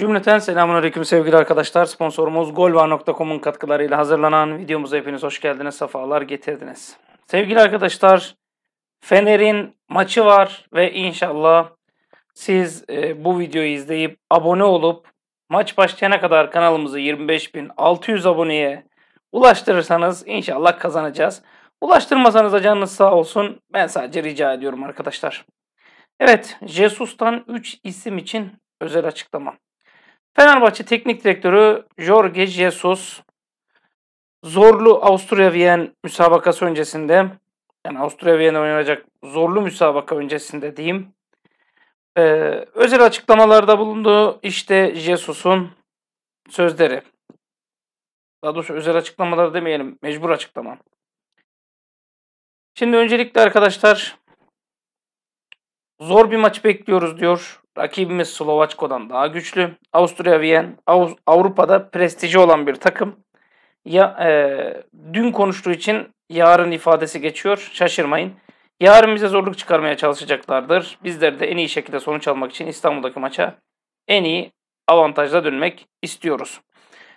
Cümleten selamünaleyküm sevgili arkadaşlar. Sponsorumuz golvar.com'un katkılarıyla hazırlanan videomuza hepiniz hoş geldiniz, sefalar getirdiniz. Sevgili arkadaşlar, Fener'in maçı var ve inşallah siz e, bu videoyu izleyip abone olup maç başlayana kadar kanalımızı 25.600 aboneye ulaştırırsanız inşallah kazanacağız. Ulaştırmasanız da canınız sağ olsun. Ben sadece rica ediyorum arkadaşlar. Evet, Jesus'tan 3 isim için özel açıklama. Fenerbahçe Teknik Direktörü Jorge Jesus zorlu Avusturya Viyen müsabakası öncesinde yani Avusturya Viyen'e oynanacak zorlu müsabaka öncesinde diyeyim. Ee, özel açıklamalarda bulunduğu işte Jesus'un sözleri. Daha doğrusu özel açıklamalar demeyelim. Mecbur açıklama. Şimdi öncelikle arkadaşlar zor bir maç bekliyoruz diyor. Rakibimiz Slovaçko'dan daha güçlü. Avusturya Viyen Av- Avrupa'da prestiji olan bir takım. Ya e, dün konuştuğu için yarın ifadesi geçiyor. Şaşırmayın. Yarın bize zorluk çıkarmaya çalışacaklardır. Bizler de en iyi şekilde sonuç almak için İstanbul'daki maça en iyi avantajla dönmek istiyoruz.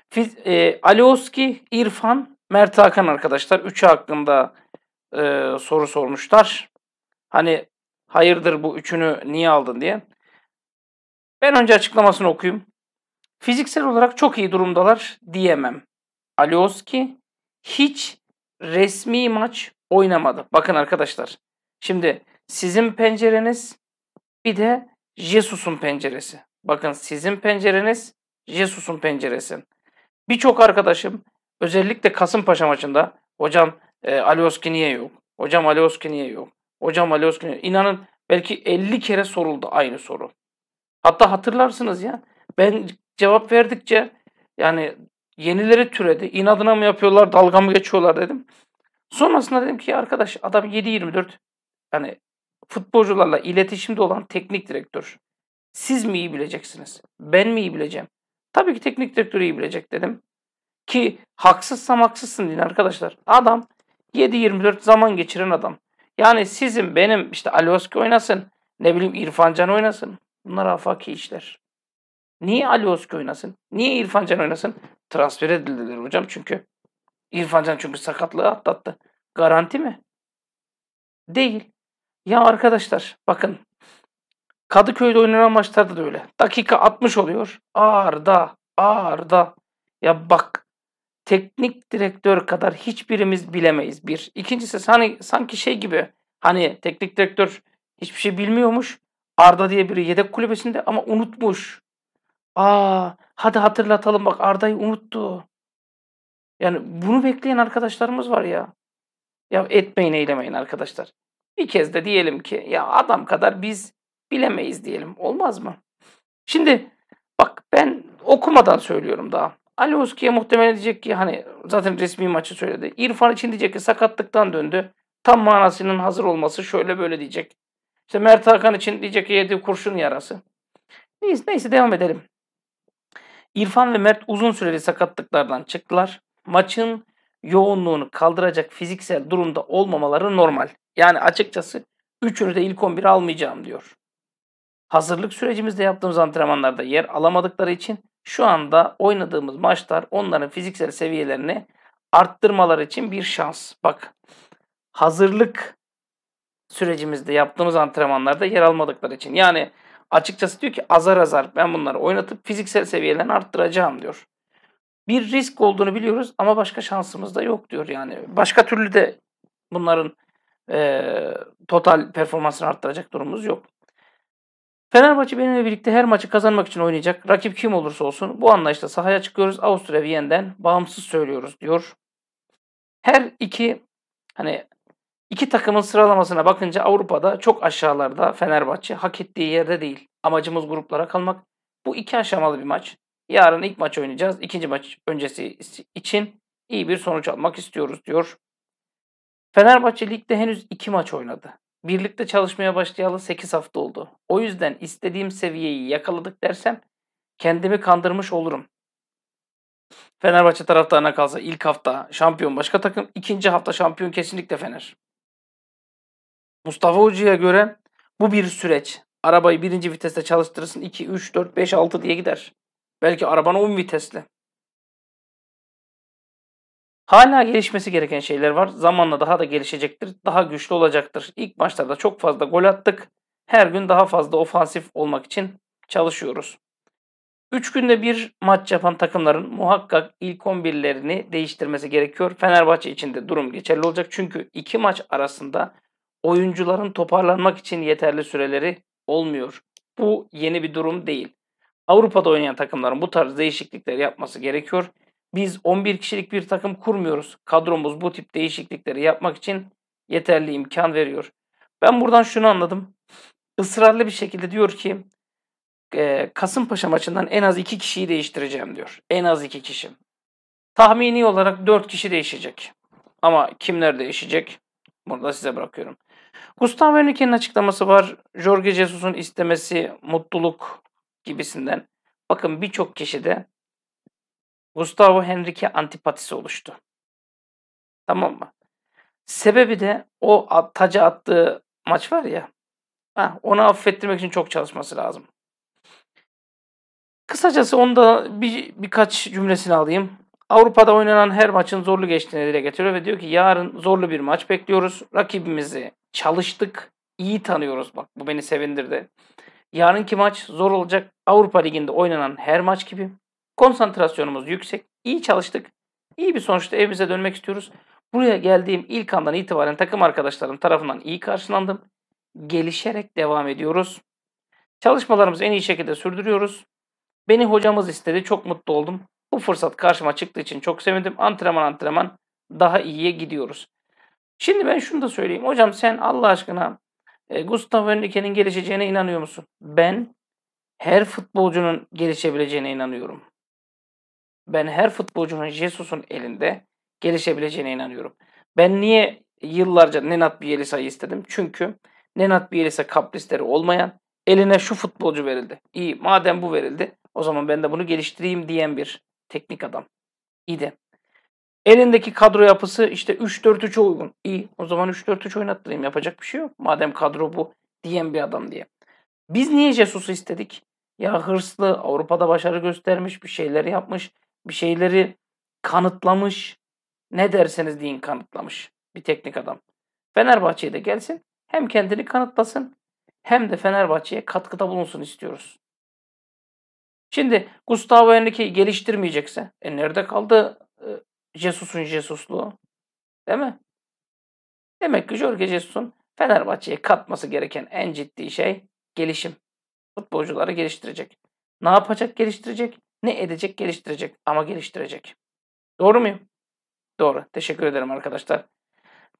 Fiz, e, Alioski, İrfan, Mert Hakan arkadaşlar üçü hakkında e, soru sormuşlar. Hani hayırdır bu üçünü niye aldın diye. Ben önce açıklamasını okuyayım. Fiziksel olarak çok iyi durumdalar diyemem. Alioski hiç resmi maç oynamadı. Bakın arkadaşlar. Şimdi sizin pencereniz bir de Jesus'un penceresi. Bakın sizin pencereniz Jesus'un penceresi. Birçok arkadaşım özellikle Kasımpaşa maçında hocam e, Alioski niye yok? Hocam Alioski niye yok? Hocam Alioski niye İnanın belki 50 kere soruldu aynı soru. Hatta hatırlarsınız ya. Ben cevap verdikçe yani yenileri türedi. İnadına mı yapıyorlar, dalga mı geçiyorlar dedim. Sonrasında dedim ki arkadaş adam 7-24 yani futbolcularla iletişimde olan teknik direktör. Siz mi iyi bileceksiniz? Ben mi iyi bileceğim? Tabii ki teknik direktörü iyi bilecek dedim. Ki haksızsam haksızsın deyin arkadaşlar. Adam 7-24 zaman geçiren adam. Yani sizin benim işte Alioski oynasın. Ne bileyim İrfan Can oynasın. Bunlar afaki işler. Niye Ali Oski oynasın? Niye İrfan Can oynasın? Transfer edildiler hocam çünkü. İrfan Can çünkü sakatlığı atlattı. Garanti mi? Değil. Ya arkadaşlar bakın Kadıköy'de oynanan maçlarda da öyle. Dakika 60 oluyor. Arda, Arda. Ya bak teknik direktör kadar hiçbirimiz bilemeyiz bir. İkincisi hani, sanki şey gibi hani teknik direktör hiçbir şey bilmiyormuş. Arda diye biri yedek kulübesinde ama unutmuş. Aa, hadi hatırlatalım bak Arda'yı unuttu. Yani bunu bekleyen arkadaşlarımız var ya. Ya etmeyin eylemeyin arkadaşlar. Bir kez de diyelim ki ya adam kadar biz bilemeyiz diyelim. Olmaz mı? Şimdi bak ben okumadan söylüyorum daha. Ali Oski'ye muhtemelen diyecek ki hani zaten resmi maçı söyledi. İrfan için diyecek ki sakatlıktan döndü. Tam manasının hazır olması şöyle böyle diyecek. İşte Mert Hakan için diyecek ki yedi kurşun yarası. Neyse, neyse devam edelim. İrfan ve Mert uzun süreli sakatlıklardan çıktılar. Maçın yoğunluğunu kaldıracak fiziksel durumda olmamaları normal. Yani açıkçası üçünü de ilk 11'e almayacağım diyor. Hazırlık sürecimizde yaptığımız antrenmanlarda yer alamadıkları için şu anda oynadığımız maçlar onların fiziksel seviyelerini arttırmaları için bir şans. Bak hazırlık sürecimizde yaptığımız antrenmanlarda yer almadıkları için. Yani açıkçası diyor ki azar azar ben bunları oynatıp fiziksel seviyelerini arttıracağım diyor. Bir risk olduğunu biliyoruz ama başka şansımız da yok diyor yani. Başka türlü de bunların e, total performansını arttıracak durumumuz yok. Fenerbahçe benimle birlikte her maçı kazanmak için oynayacak. Rakip kim olursa olsun bu anlayışla sahaya çıkıyoruz. Avusturya Viyen'den bağımsız söylüyoruz diyor. Her iki hani İki takımın sıralamasına bakınca Avrupa'da çok aşağılarda Fenerbahçe hak ettiği yerde değil. Amacımız gruplara kalmak. Bu iki aşamalı bir maç. Yarın ilk maç oynayacağız. İkinci maç öncesi için iyi bir sonuç almak istiyoruz diyor. Fenerbahçe ligde henüz iki maç oynadı. Birlikte çalışmaya başlayalı 8 hafta oldu. O yüzden istediğim seviyeyi yakaladık dersem kendimi kandırmış olurum. Fenerbahçe taraftarına kalsa ilk hafta şampiyon başka takım, ikinci hafta şampiyon kesinlikle Fener. Mustafa Hoca'ya göre bu bir süreç. Arabayı birinci viteste çalıştırırsın 2, 3, 4, 5, 6 diye gider. Belki araban 10 vitesli. Hala gelişmesi gereken şeyler var. Zamanla daha da gelişecektir. Daha güçlü olacaktır. İlk maçlarda çok fazla gol attık. Her gün daha fazla ofansif olmak için çalışıyoruz. 3 günde bir maç yapan takımların muhakkak ilk 11'lerini değiştirmesi gerekiyor. Fenerbahçe için de durum geçerli olacak. Çünkü iki maç arasında oyuncuların toparlanmak için yeterli süreleri olmuyor. Bu yeni bir durum değil. Avrupa'da oynayan takımların bu tarz değişiklikler yapması gerekiyor. Biz 11 kişilik bir takım kurmuyoruz. Kadromuz bu tip değişiklikleri yapmak için yeterli imkan veriyor. Ben buradan şunu anladım. Israrlı bir şekilde diyor ki e, Kasımpaşa maçından en az 2 kişiyi değiştireceğim diyor. En az 2 kişi. Tahmini olarak 4 kişi değişecek. Ama kimler değişecek? Burada size bırakıyorum. Gustavo Henrique'nin açıklaması var. Jorge Jesus'un istemesi mutluluk gibisinden. Bakın birçok kişide Gustavo Henrique antipatisi oluştu. Tamam mı? Sebebi de o taca attığı maç var ya. Heh, onu affettirmek için çok çalışması lazım. Kısacası onda bir, birkaç cümlesini alayım. Avrupa'da oynanan her maçın zorlu geçtiğini dile getiriyor ve diyor ki yarın zorlu bir maç bekliyoruz. Rakibimizi Çalıştık. iyi tanıyoruz. Bak bu beni sevindirdi. Yarınki maç zor olacak. Avrupa Ligi'nde oynanan her maç gibi. Konsantrasyonumuz yüksek. iyi çalıştık. İyi bir sonuçta evimize dönmek istiyoruz. Buraya geldiğim ilk andan itibaren takım arkadaşlarım tarafından iyi karşılandım. Gelişerek devam ediyoruz. Çalışmalarımızı en iyi şekilde sürdürüyoruz. Beni hocamız istedi. Çok mutlu oldum. Bu fırsat karşıma çıktığı için çok sevindim. Antrenman antrenman daha iyiye gidiyoruz. Şimdi ben şunu da söyleyeyim. Hocam sen Allah aşkına e, Gustav Henrique'nin gelişeceğine inanıyor musun? Ben her futbolcunun gelişebileceğine inanıyorum. Ben her futbolcunun Jesus'un elinde gelişebileceğine inanıyorum. Ben niye yıllarca Nenat Bielisa'yı istedim? Çünkü Nenat Bielisa kaprisleri olmayan eline şu futbolcu verildi. İyi madem bu verildi o zaman ben de bunu geliştireyim diyen bir teknik adam. İyi de Elindeki kadro yapısı işte 3-4-3'e uygun. İyi o zaman 3-4-3 oynattırayım yapacak bir şey yok. Madem kadro bu diyen bir adam diye. Biz niye Jesus'u istedik? Ya hırslı, Avrupa'da başarı göstermiş, bir şeyleri yapmış, bir şeyleri kanıtlamış. Ne derseniz deyin kanıtlamış bir teknik adam. Fenerbahçe'ye de gelsin. Hem kendini kanıtlasın hem de Fenerbahçe'ye katkıda bulunsun istiyoruz. Şimdi Gustavo Henrique'yi geliştirmeyecekse e nerede kaldı e, Jesus'un Jesus'luğu. Değil mi? Demek ki Jorge Jesus'un Fenerbahçe'ye katması gereken en ciddi şey gelişim. Futbolcuları geliştirecek. Ne yapacak geliştirecek? Ne edecek geliştirecek ama geliştirecek. Doğru muyum? Doğru. Teşekkür ederim arkadaşlar.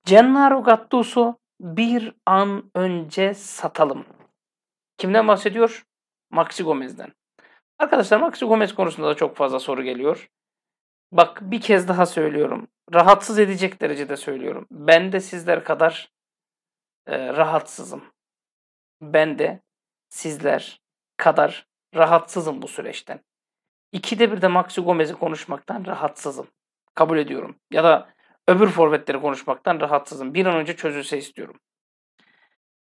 Gennaro Gattuso bir an önce satalım. Kimden bahsediyor? Maxi Gomez'den. Arkadaşlar Maxi Gomez konusunda da çok fazla soru geliyor. Bak bir kez daha söylüyorum. Rahatsız edecek derecede söylüyorum. Ben de sizler kadar e, rahatsızım. Ben de sizler kadar rahatsızım bu süreçten. İkide bir de Maxi Gomez'i konuşmaktan rahatsızım. Kabul ediyorum. Ya da öbür forvetleri konuşmaktan rahatsızım. Bir an önce çözülse istiyorum.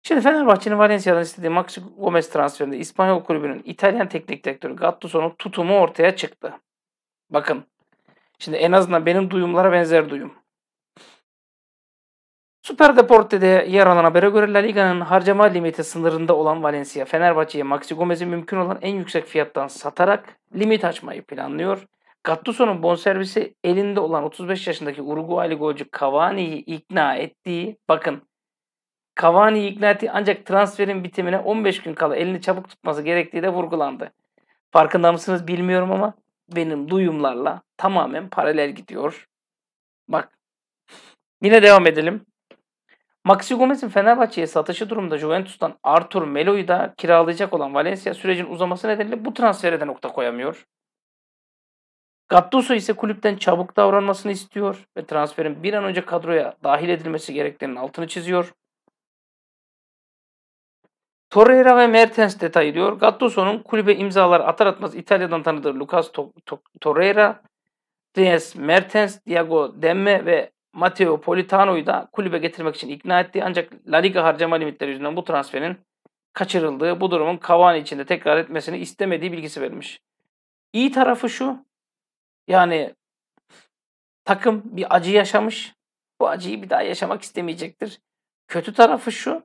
Şimdi Fenerbahçe'nin Valencia'dan istediği Maxi Gomez transferinde İspanyol kulübünün İtalyan teknik direktörü Gattuso'nun tutumu ortaya çıktı. Bakın Şimdi en azından benim duyumlara benzer duyum. Süper Deporte'de yer alan habere göre La Liga'nın harcama limiti sınırında olan Valencia, Fenerbahçe'ye Maxi Gomez'i mümkün olan en yüksek fiyattan satarak limit açmayı planlıyor. Gattuso'nun bonservisi elinde olan 35 yaşındaki Uruguaylı golcü Cavani'yi ikna ettiği, bakın Cavani'yi ikna ettiği ancak transferin bitimine 15 gün kala elini çabuk tutması gerektiği de vurgulandı. Farkında mısınız bilmiyorum ama benim duyumlarla tamamen paralel gidiyor. Bak. Yine devam edelim. Maxi Gomez'in Fenerbahçe'ye satışı durumunda Juventus'tan Artur Melo'yu da kiralayacak olan Valencia sürecin uzaması nedeniyle bu transfere de nokta koyamıyor. Gattuso ise kulüpten çabuk davranmasını istiyor ve transferin bir an önce kadroya dahil edilmesi gerektiğinin altını çiziyor. Torreira ve Mertens detay diyor. Gattuso'nun kulübe imzalar atar atmaz İtalya'dan tanıdığı Lucas to- to- Torreira, Dries Mertens, Diego Demme ve Matteo Politano'yu da kulübe getirmek için ikna etti. Ancak La Liga harcama limitleri yüzünden bu transferin kaçırıldığı, bu durumun Cavani içinde tekrar etmesini istemediği bilgisi verilmiş. İyi tarafı şu, yani takım bir acı yaşamış. Bu acıyı bir daha yaşamak istemeyecektir. Kötü tarafı şu,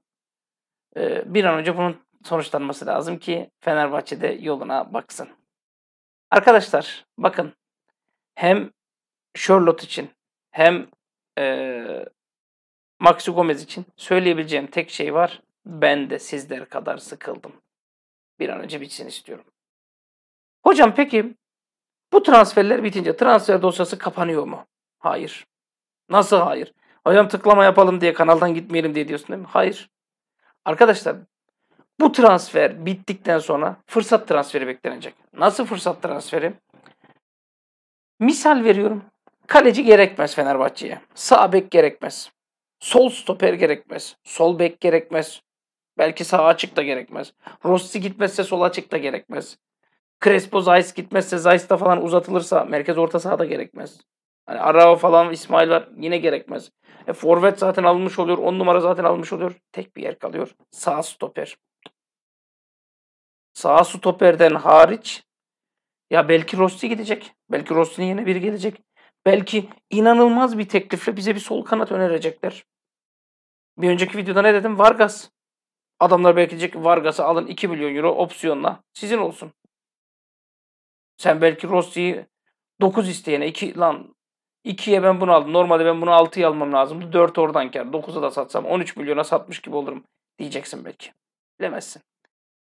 ee, bir an önce bunun sonuçlanması lazım ki Fenerbahçe'de yoluna baksın. Arkadaşlar bakın hem Charlotte için hem e, Maxi Gomez için söyleyebileceğim tek şey var. Ben de sizler kadar sıkıldım. Bir an önce bitsin istiyorum. Hocam peki bu transferler bitince transfer dosyası kapanıyor mu? Hayır. Nasıl hayır? Hocam tıklama yapalım diye kanaldan gitmeyelim diye diyorsun değil mi? Hayır. Arkadaşlar bu transfer bittikten sonra fırsat transferi beklenecek. Nasıl fırsat transferi? Misal veriyorum. Kaleci gerekmez Fenerbahçe'ye. Sağ bek gerekmez. Sol stoper gerekmez. Sol bek gerekmez. Belki sağ açık da gerekmez. Rossi gitmezse sol açık da gerekmez. Crespo Zayis gitmezse Zayis'ta falan uzatılırsa merkez orta sahada gerekmez. Hani Arao falan İsmail var yine gerekmez. E, forvet zaten almış oluyor. on numara zaten almış oluyor. Tek bir yer kalıyor. Sağ stoper. Sağ stoperden hariç ya belki Rossi gidecek. Belki Rossi'nin yine biri gelecek. Belki inanılmaz bir teklifle bize bir sol kanat önerecekler. Bir önceki videoda ne dedim? Vargas. Adamlar belki diyecek Vargas'ı alın 2 milyon euro opsiyonla. Sizin olsun. Sen belki Rossi'yi 9 isteyene 2 lan 2'ye ben bunu aldım. Normalde ben bunu 6'ya almam lazımdı. 4 oradan kar. 9'a da satsam 13 milyona satmış gibi olurum diyeceksin belki. Bilemezsin.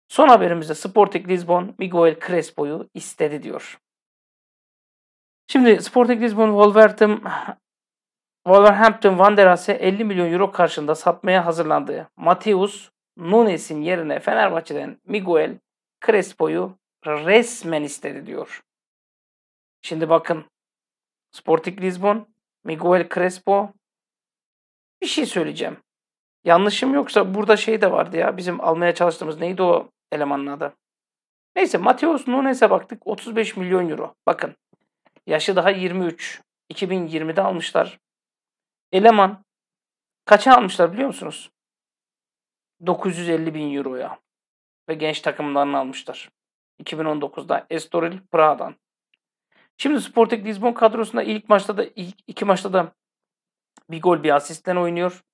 Son haberimizde Sporting Lisbon Miguel Crespo'yu istedi diyor. Şimdi Sporting Lisbon Wolverhampton Wolverhampton Wanderer'e 50 milyon euro karşılığında satmaya hazırlandığı Mateus Nunes'in yerine Fenerbahçe'den Miguel Crespo'yu resmen istedi diyor. Şimdi bakın Sporting Lisbon, Miguel Crespo. Bir şey söyleyeceğim. Yanlışım yoksa burada şey de vardı ya. Bizim almaya çalıştığımız neydi o elemanın adı? Neyse Mateus Nunes'e baktık. 35 milyon euro. Bakın. Yaşı daha 23. 2020'de almışlar. Eleman kaça almışlar biliyor musunuz? 950 bin euroya. Ve genç takımlarını almışlar. 2019'da Estoril Praha'dan. Şimdi Sporting Lisbon kadrosunda ilk maçta da ilk iki maçta da bir gol bir asistten oynuyor.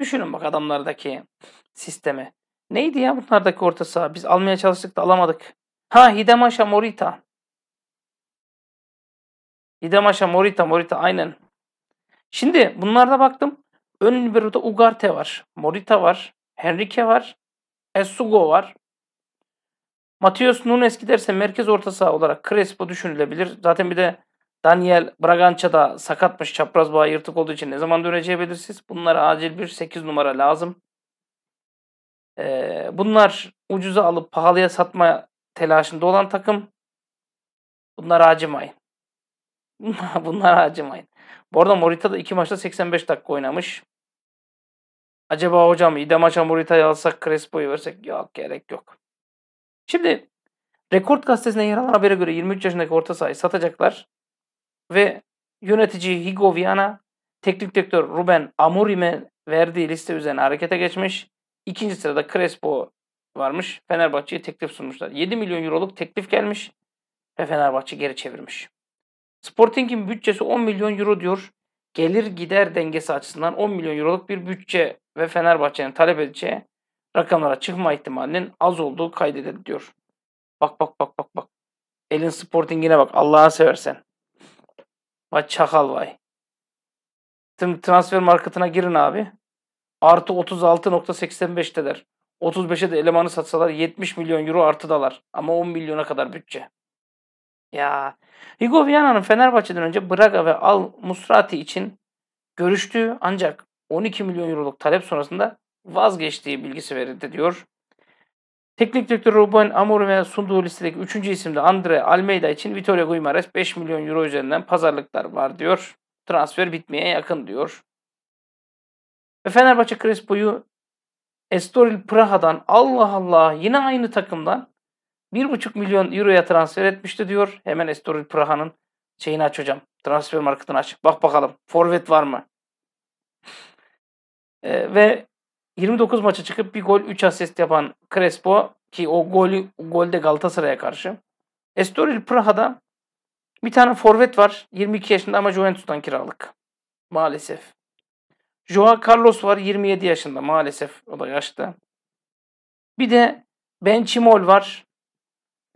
Düşünün bak adamlardaki sistemi. Neydi ya bunlardaki orta saha? Biz almaya çalıştık da alamadık. Ha Hidemaşa Morita. Hidemaşa Morita Morita aynen. Şimdi bunlarda baktım. Ön libero'da Ugarte var. Morita var. Henrique var. Esugo var. Matias Nunes giderse merkez orta saha olarak Crespo düşünülebilir. Zaten bir de Daniel Bragança da sakatmış çapraz bağı yırtık olduğu için ne zaman döneceği belirsiz. Bunlara acil bir 8 numara lazım. Ee, bunlar ucuza alıp pahalıya satma telaşında olan takım. Bunlar acımayın. Bunlar acımayın. Bu arada Morita da iki maçta 85 dakika oynamış. Acaba hocam İdem Aça Morita'yı alsak Crespo'yu versek? Yok gerek yok. Şimdi Rekord gazetesine yer alan habere göre 23 yaşındaki orta sahayı satacaklar ve yönetici Higo Viana teknik direktör Ruben Amorim'e verdiği liste üzerine harekete geçmiş. İkinci sırada Crespo varmış. Fenerbahçe'ye teklif sunmuşlar. 7 milyon euroluk teklif gelmiş ve Fenerbahçe geri çevirmiş. Sporting'in bütçesi 10 milyon euro diyor. Gelir gider dengesi açısından 10 milyon euroluk bir bütçe ve Fenerbahçe'nin talep edeceği rakamlara çıkma ihtimalinin az olduğu kaydediliyor. Bak bak bak bak bak. Elin Sporting'ine bak Allah'a seversen. Vay çakal vay. Tüm transfer marketine girin abi. Artı 36.85'teler. 35'e de elemanı satsalar 70 milyon euro artıdalar. Ama 10 milyona kadar bütçe. Ya Hugo Viana'nın Fenerbahçe'den önce Braga ve Al Musrati için görüştüğü ancak 12 milyon euroluk talep sonrasında vazgeçtiği bilgisi verildi diyor. Teknik direktör Ruben Amorim'e sunduğu listedeki 3. isimde Andre Almeida için Vitoria Guimares 5 milyon euro üzerinden pazarlıklar var diyor. Transfer bitmeye yakın diyor. Ve Fenerbahçe Crespo'yu Estoril Praha'dan Allah Allah yine aynı takımdan 1,5 milyon euroya transfer etmişti diyor. Hemen Estoril Praha'nın şeyini aç hocam. Transfer marketini aç. Bak bakalım forvet var mı? E, ve 29 maça çıkıp bir gol 3 asist yapan Crespo ki o golü golde Galatasaray'a karşı. Estoril Praha'da bir tane forvet var. 22 yaşında ama Juventus'tan kiralık. Maalesef. Joao Carlos var 27 yaşında maalesef. O da yaşta. Bir de Ben Benchimol var.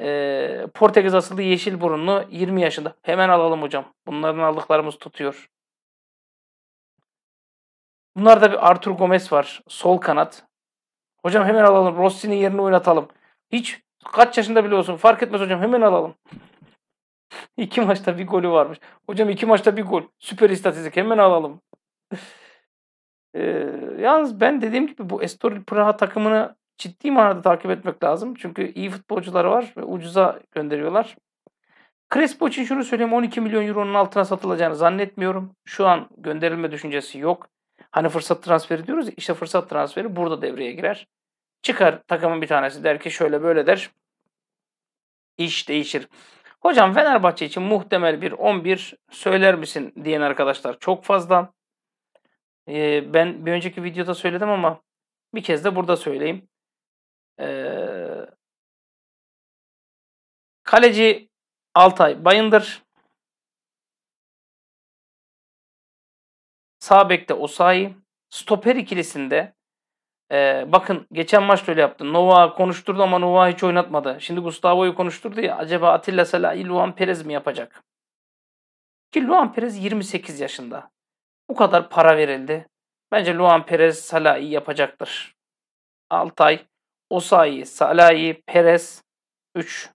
Ee, Portekiz asıllı yeşil burunlu 20 yaşında. Hemen alalım hocam. Bunların aldıklarımız tutuyor. Bunlarda bir Artur Gomez var. Sol kanat. Hocam hemen alalım. Rossi'nin yerini oynatalım. Hiç kaç yaşında bile fark etmez hocam hemen alalım. İki maçta bir golü varmış. Hocam iki maçta bir gol. Süper istatistik hemen alalım. ee, yalnız ben dediğim gibi bu Estoril Praha takımını ciddi manada takip etmek lazım. Çünkü iyi futbolcuları var ve ucuza gönderiyorlar. Crespo için şunu söyleyeyim 12 milyon euronun altına satılacağını zannetmiyorum. Şu an gönderilme düşüncesi yok. Hani fırsat transferi diyoruz ya işte fırsat transferi burada devreye girer. Çıkar takımın bir tanesi der ki şöyle böyle der. İş değişir. Hocam Fenerbahçe için muhtemel bir 11 söyler misin diyen arkadaşlar çok fazla. Ee, ben bir önceki videoda söyledim ama bir kez de burada söyleyeyim. Ee, kaleci Altay Bayındır. Sağ bekte Osayi. Stoper ikilisinde e, bakın geçen maçta öyle yaptı. Nova konuşturdu ama Nova hiç oynatmadı. Şimdi Gustavo'yu konuşturdu ya. Acaba Atilla Salah'ı Luan Perez mi yapacak? Ki Luan Perez 28 yaşında. Bu kadar para verildi. Bence Luan Perez Salah'ı yapacaktır. Altay, Osayi, Salah'ı, Perez 3.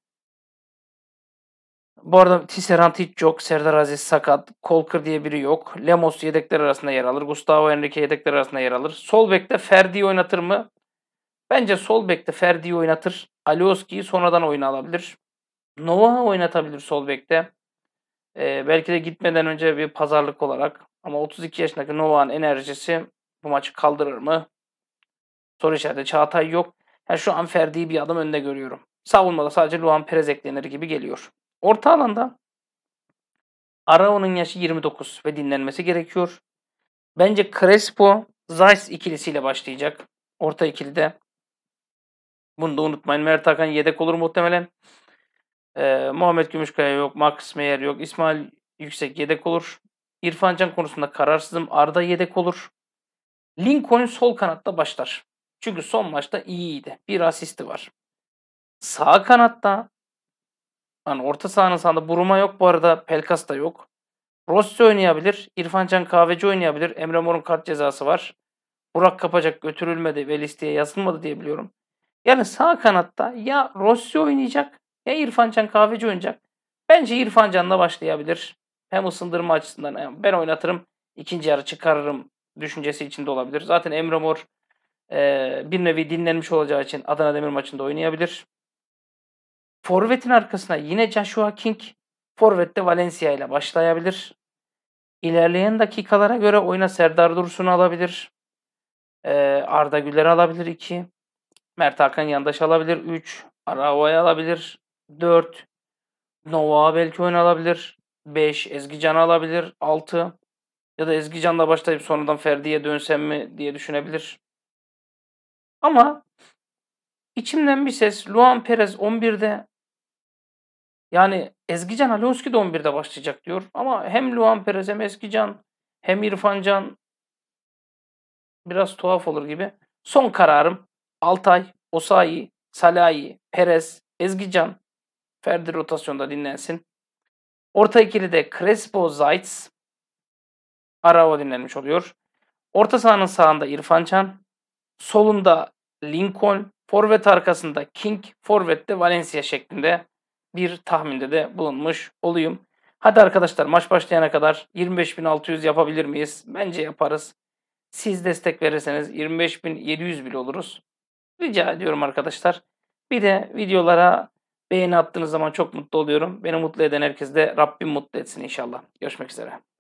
Bu arada Tisserand hiç yok. Serdar Aziz sakat. Kolkır diye biri yok. Lemos yedekler arasında yer alır. Gustavo Enrique yedekler arasında yer alır. Sol bekte Ferdi oynatır mı? Bence sol bekte Ferdi oynatır. Alioski'yi sonradan oyuna alabilir. Nova oynatabilir sol bekte. Ee, belki de gitmeden önce bir pazarlık olarak. Ama 32 yaşındaki Nova'nın enerjisi bu maçı kaldırır mı? Soru işareti. Çağatay yok. Yani şu an Ferdi'yi bir adım önde görüyorum. Savunmada sadece Luan Perez eklenir gibi geliyor. Orta alanda Arao'nun yaşı 29 ve dinlenmesi gerekiyor. Bence Crespo Zayt ikilisiyle başlayacak. Orta ikilide. Bunu da unutmayın. Mert Hakan yedek olur muhtemelen. Ee, Muhammed Gümüşkaya yok. Max Meyer yok. İsmail Yüksek yedek olur. İrfan Can konusunda kararsızım. Arda yedek olur. Lincoln sol kanatta başlar. Çünkü son maçta iyiydi. Bir asisti var. Sağ kanatta Hani orta sahanın sağında Buruma yok bu arada. Pelkas da yok. Rossi oynayabilir. İrfancan Kahveci oynayabilir. Emre Mor'un kart cezası var. Burak Kapacak götürülmedi ve listeye yazılmadı diye biliyorum. Yani sağ kanatta ya Rossi oynayacak ya İrfancan Kahveci oynayacak. Bence İrfancan'la başlayabilir. Hem ısındırma açısından yani ben oynatırım ikinci yarı çıkarırım düşüncesi içinde olabilir. Zaten Emre Mor e, bir nevi dinlenmiş olacağı için Adana Demir maçında oynayabilir. Forvet'in arkasına yine Joshua King, Forvet'te Valencia ile başlayabilir. İlerleyen dakikalara göre oyuna Serdar Dursun'u alabilir. Ee, Arda Güler'i alabilir 2. Mert Hakan Yandaş alabilir 3. Arao'yu alabilir 4. Nova belki oyun alabilir. 5. Ezgican'ı alabilir 6. Ya da Ezgican'la başlayıp sonradan Ferdi'ye dönsem mi diye düşünebilir. Ama içimden bir ses Luan Perez 11'de yani Ezgican Alioski de 11'de başlayacak diyor. Ama hem Luan Perez hem Ezgican hem İrfancan biraz tuhaf olur gibi. Son kararım Altay, Osayi, Salayi, Perez, Ezgican Ferdi rotasyonda dinlensin. Orta ikili de Crespo, Zaitz, Arao dinlenmiş oluyor. Orta sahanın sağında İrfan Can, solunda Lincoln, forvet arkasında King, Forvet de Valencia şeklinde bir tahminde de bulunmuş olayım. Hadi arkadaşlar maç başlayana kadar 25.600 yapabilir miyiz? Bence yaparız. Siz destek verirseniz 25.700 bile oluruz. Rica ediyorum arkadaşlar. Bir de videolara beğeni attığınız zaman çok mutlu oluyorum. Beni mutlu eden herkes de Rabbim mutlu etsin inşallah. Görüşmek üzere.